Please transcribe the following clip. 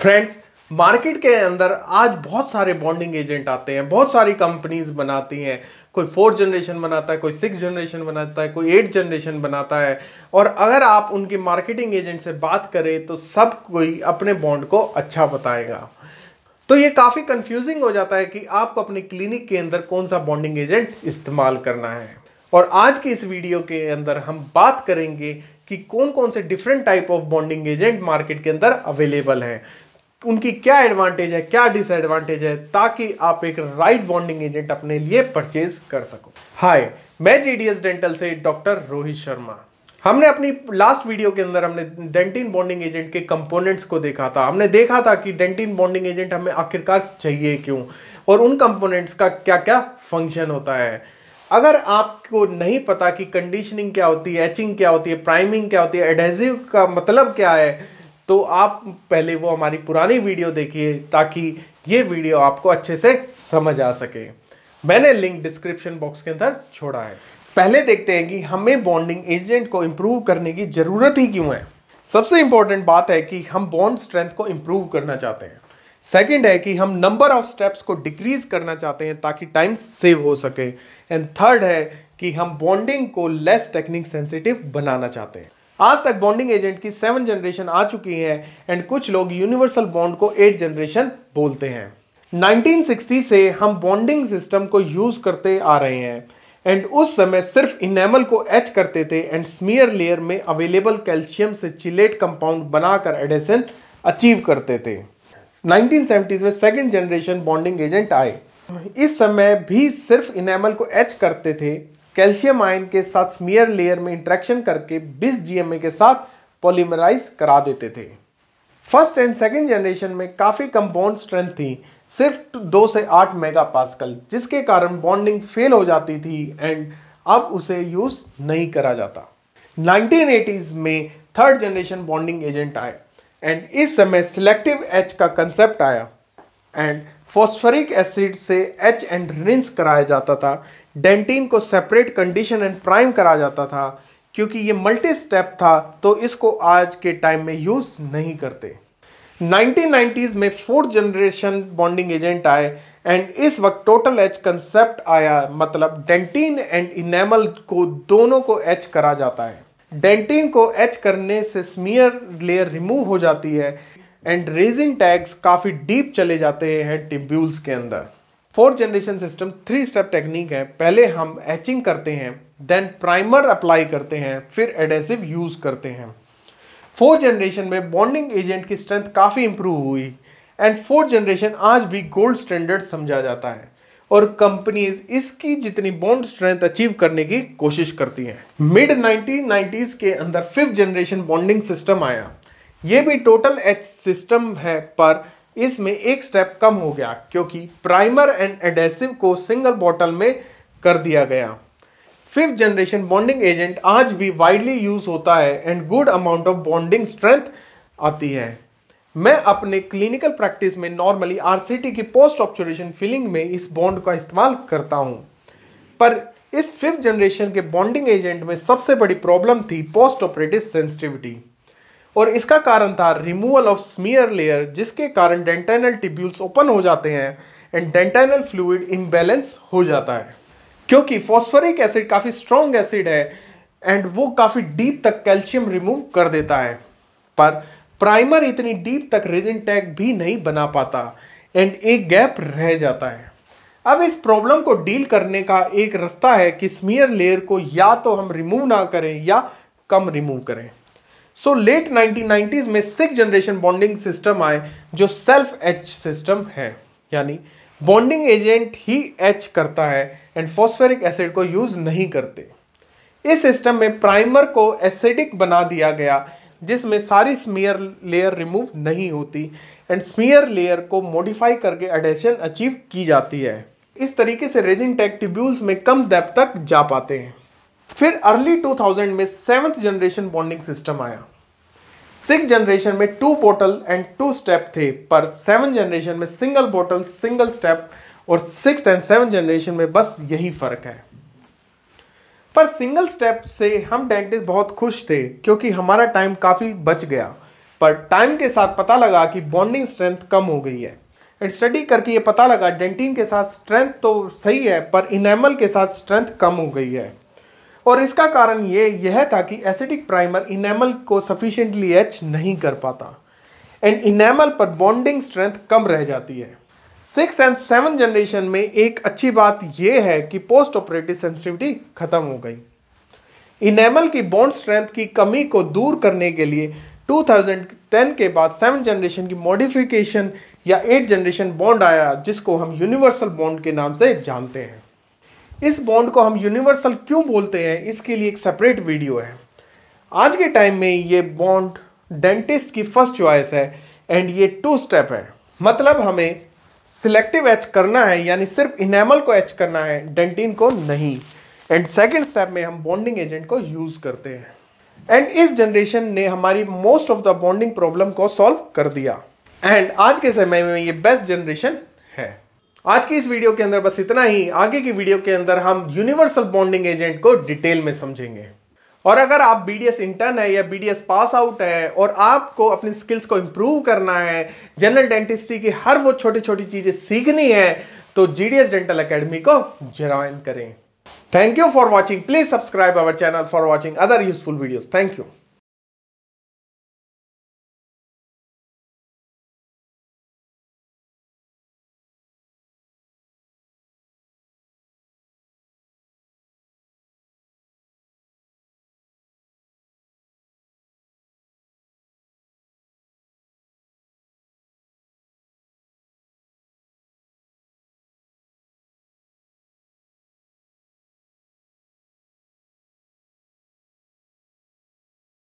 friends market के अंदर आज बहुत सारे बॉन्डिंग एजेंट आते हैं बहुत सारी कंपनीज बनाती हैं कोई फोर्थ जनरेशन बनाता है कोई सिक्स जनरेशन बनाता है कोई एट जनरेशन बनाता है और अगर आप उनके मार्केटिंग एजेंट से बात करें तो सब कोई अपने बॉन्ड को अच्छा बताएगा तो ये काफ़ी कंफ्यूजिंग हो जाता है कि आपको अपने क्लिनिक के अंदर कौन सा बॉन्डिंग एजेंट इस्तेमाल करना है और आज की इस वीडियो के अंदर हम बात करेंगे कि कौन कौन से different type of bonding agent market के अंदर अवेलेबल हैं उनकी क्या एडवांटेज है क्या डिसएडवांटेज है ताकि आप एक राइट बॉन्डिंग एजेंट अपने लिए परचेज कर सको हाय मैं जीडीएस डेंटल से डॉक्टर रोहित शर्मा हमने अपनी लास्ट वीडियो के अंदर हमने डेंटिन बॉन्डिंग एजेंट के कंपोनेंट्स को देखा था हमने देखा था कि डेंटिन बॉन्डिंग एजेंट हमें आखिरकार चाहिए क्यों और उन कंपोनेंट्स का क्या क्या फंक्शन होता है अगर आपको नहीं पता कि कंडीशनिंग क्या होती है एचिंग क्या होती है प्राइमिंग क्या होती है एडहेसिव का मतलब क्या है तो आप पहले वो हमारी पुरानी वीडियो देखिए ताकि ये वीडियो आपको अच्छे से समझ आ सके मैंने लिंक डिस्क्रिप्शन बॉक्स के अंदर छोड़ा है पहले देखते हैं कि हमें बॉन्डिंग एजेंट को इम्प्रूव करने की ज़रूरत ही क्यों है सबसे इंपॉर्टेंट बात है कि हम बॉन्ड स्ट्रेंथ को इम्प्रूव करना चाहते हैं सेकेंड है कि हम नंबर ऑफ स्टेप्स को डिक्रीज करना चाहते हैं ताकि टाइम सेव हो सके एंड थर्ड है कि हम बॉन्डिंग को लेस टेक्निक सेंसिटिव बनाना चाहते हैं आज तक बॉन्डिंग एजेंट की सेवन जनरेशन आ चुकी है एंड कुछ लोग यूनिवर्सल बॉन्ड को एट जनरेशन बोलते हैं 1960 से हम बॉन्डिंग सिस्टम को यूज करते आ रहे हैं एंड उस समय सिर्फ इनेमल को एच करते थे एंड स्मियर लेयर में अवेलेबल कैल्शियम से चिलेट कंपाउंड बनाकर एडेसन अचीव करते थे 1970s में सेकेंड जनरेशन बॉन्डिंग एजेंट आए इस समय भी सिर्फ इनेमल को एच करते थे कैल्शियम आयन के साथ स्मियर लेयर में इंट्रैक्शन करके 20 जीएमए के साथ पॉलीमराइज करा देते थे फर्स्ट एंड सेकेंड जनरेशन में काफ़ी कम बॉन्ड स्ट्रेंथ थी सिर्फ दो से आठ मेगा जिसके कारण बॉन्डिंग फेल हो जाती थी एंड अब उसे यूज़ नहीं करा जाता 1980s में थर्ड जनरेशन बॉन्डिंग एजेंट आए एंड इस समय सिलेक्टिव एच का कंसेप्ट आया एंड फॉस्फरिक एसिड से एच एंड रिंस कराया जाता था डेंटिन को सेपरेट कंडीशन एंड प्राइम करा जाता था क्योंकि ये मल्टी स्टेप था तो इसको आज के टाइम में यूज़ नहीं करते 1990s में फोर्थ जनरेशन बॉन्डिंग एजेंट आए एंड इस वक्त टोटल एच कंसेप्ट आया मतलब डेंटिन एंड इनेमल को दोनों को एच करा जाता है डेंटिन को एच करने से स्मियर लेयर रिमूव हो जाती है एंड रेजिन टैग्स काफ़ी डीप चले जाते हैं टिब्यूल्स के अंदर fourth generation system three step technique है पहले हम एचिंग करते हैं देन प्राइमर अप्लाई करते हैं फिर एडेसिव यूज़ करते हैं फोर्थ जनरेशन में बॉन्डिंग एजेंट की स्ट्रेंथ काफ़ी इंप्रूव हुई एंड फोर्थ जनरेशन आज भी गोल्ड स्टैंडर्ड समझा जाता है और कंपनीज इसकी जितनी बॉन्ड स्ट्रेंथ अचीव करने की कोशिश करती हैं मिड 1990s के अंदर फिफ्थ जनरेशन बॉन्डिंग सिस्टम आया ये भी टोटल एच सिस्टम है पर इसमें एक स्टेप कम हो गया क्योंकि प्राइमर एंड एडेसिव को सिंगल बॉटल में कर दिया गया फिफ्थ जनरेशन बॉन्डिंग एजेंट आज भी वाइडली यूज होता है and good amount of bonding strength आती है मैं अपने क्लिनिकल प्रैक्टिस में नॉर्मली आरसीटी की पोस्ट ऑप्चुरेशन फिलिंग में इस बॉन्ड का इस्तेमाल करता हूं पर इस फिफ्थ जनरेशन के बॉन्डिंग एजेंट में सबसे बड़ी प्रॉब्लम थी पोस्ट ऑपरेटिव सेंसिटिविटी और इसका कारण था रिमूवल ऑफ स्मीयर लेयर जिसके कारण डेंटाइनल टिब्यूल्स ओपन हो जाते हैं एंड डेंटाइनल फ्लूड इम्बेलेंस हो जाता है क्योंकि फॉस्फोरिक एसिड काफ़ी स्ट्रॉन्ग एसिड है एंड वो काफ़ी डीप तक कैल्शियम रिमूव कर देता है पर प्राइमर इतनी डीप तक रिजन टैग भी नहीं बना पाता एंड एक गैप रह जाता है अब इस प्रॉब्लम को डील करने का एक रास्ता है कि स्मीयर लेयर को या तो हम रिमूव ना करें या कम रिमूव करें सो लेट 1990s में सिक्स जनरेशन बॉन्डिंग सिस्टम आए जो सेल्फ एच सिस्टम है यानी बॉन्डिंग एजेंट ही एच करता है एंड फॉस्फेरिक एसिड को यूज नहीं करते इस सिस्टम में प्राइमर को एसिडिक बना दिया गया जिसमें सारी स्मीयर लेयर रिमूव नहीं होती एंड स्मीयर लेयर को मॉडिफाई करके एडेशन अचीव की जाती है इस तरीके से रेजिन टेक ट्यूब्यूल्स में कम डेप तक जा पाते हैं फिर अर्ली 2000 में सेवंथ जनरेशन बॉन्डिंग सिस्टम आया सिक्स जनरेशन में two bottle and two step थे पर सेवन जनरेशन में सिंगल बोटल सिंगल स्टेप और सिक्स एंड सेवन जनरेशन में बस यही फर्क है पर सिंगल स्टेप से हम डेंटिस्ट बहुत खुश थे क्योंकि हमारा टाइम काफ़ी बच गया पर टाइम के साथ पता लगा कि बॉन्डिंग स्ट्रेंथ कम हो गई है एंड स्टडी करके ये पता लगा डेंटिन के साथ स्ट्रेंथ तो सही है पर इनेमल के साथ स्ट्रेंथ कम हो गई है और इसका कारण ये यह था कि एसिडिक प्राइमर इनेमल को सफिशेंटली एच नहीं कर पाता एंड इनेमल पर बॉन्डिंग स्ट्रेंथ कम रह जाती है सिक्स एंड सेवन जनरेशन में एक अच्छी बात यह है कि पोस्ट ऑपरेटिव सेंसिटिविटी खत्म हो गई इनेमल की बॉन्ड स्ट्रेंथ की कमी को दूर करने के लिए 2010 के बाद सेवन जनरेशन की मॉडिफिकेशन या एट जनरेशन बॉन्ड आया जिसको हम यूनिवर्सल बॉन्ड के नाम से जानते हैं इस बॉन्ड को हम यूनिवर्सल क्यों बोलते हैं इसके लिए एक सेपरेट वीडियो है आज के टाइम में ये बॉन्ड डेंटिस्ट की फर्स्ट चॉइस है एंड ये टू स्टेप है मतलब हमें सिलेक्टिव एच करना है यानी सिर्फ इनेमल को एच करना है डेंटिन को नहीं एंड सेकेंड स्टेप में हम बॉन्डिंग एजेंट को यूज़ करते हैं एंड इस जनरेशन ने हमारी most of the bonding problem को सॉल्व कर दिया एंड आज के समय में ये बेस्ट जनरेशन है आज की इस वीडियो के अंदर बस इतना ही आगे की वीडियो के अंदर हम यूनिवर्सल बॉन्डिंग एजेंट को डिटेल में समझेंगे और अगर आप बी डी एस इंटर्न है या B D S pass out है और आपको अपनी स्किल्स को इम्प्रूव करना है जनरल डेंटिस्ट्री की हर वो छोटी छोटी चीज़ें सीखनी है तो G D S dental academy को ज्वाइन करें thank you for watching please subscribe our channel for watching other useful videos thank you